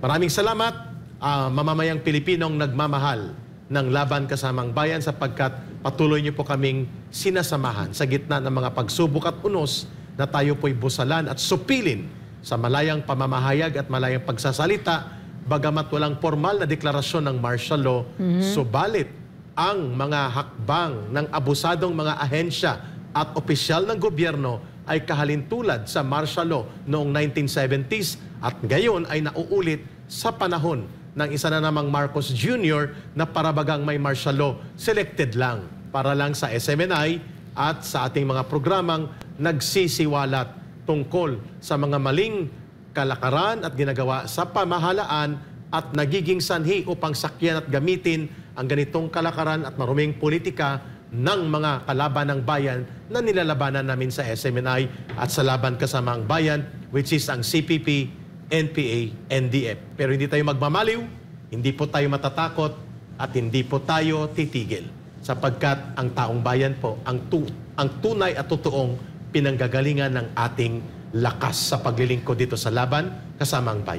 Maraming salamat, uh, mamamayang Pilipinong nagmamahal ng laban kasamang bayan sapagkat patuloy niyo po kaming sinasamahan sa gitna ng mga pagsubok at unos na tayo po'y busalan at supilin sa malayang pamamahayag at malayang pagsasalita bagamat walang formal na deklarasyon ng martial law, mm-hmm. subalit ang mga hakbang ng abusadong mga ahensya at opisyal ng gobyerno ay kahalintulad sa martial law noong 1970s at ngayon ay nauulit sa panahon ng isa na namang Marcos Jr. na parabagang may martial law, selected lang para lang sa SMNI at sa ating mga programang nagsisiwalat tungkol sa mga maling kalakaran at ginagawa sa pamahalaan at nagiging sanhi upang sakyan at gamitin ang ganitong kalakaran at maruming politika ng mga kalaban ng bayan na nilalabanan namin sa SMNI at sa Laban kasama ang Bayan which is ang CPP, NPA, NDF. Pero hindi tayo magmamaliw, hindi po tayo matatakot at hindi po tayo titigil sapagkat ang taong bayan po ang, tu ang tunay at totoong pinanggagalingan ng ating lakas sa paglilingkod dito sa laban kasama ang bayan.